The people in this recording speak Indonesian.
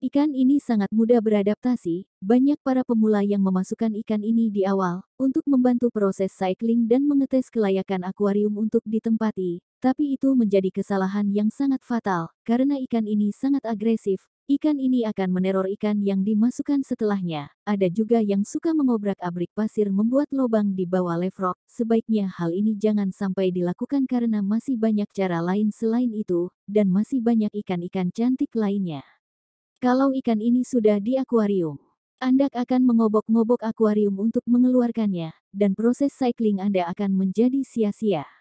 Ikan ini sangat mudah beradaptasi, banyak para pemula yang memasukkan ikan ini di awal, untuk membantu proses cycling dan mengetes kelayakan akuarium untuk ditempati, tapi itu menjadi kesalahan yang sangat fatal, karena ikan ini sangat agresif, Ikan ini akan meneror ikan yang dimasukkan setelahnya. Ada juga yang suka mengobrak-abrik pasir membuat lubang di bawah lefrok. Sebaiknya hal ini jangan sampai dilakukan karena masih banyak cara lain selain itu, dan masih banyak ikan-ikan cantik lainnya. Kalau ikan ini sudah di akuarium, Anda akan mengobok-ngobok akuarium untuk mengeluarkannya, dan proses cycling Anda akan menjadi sia-sia.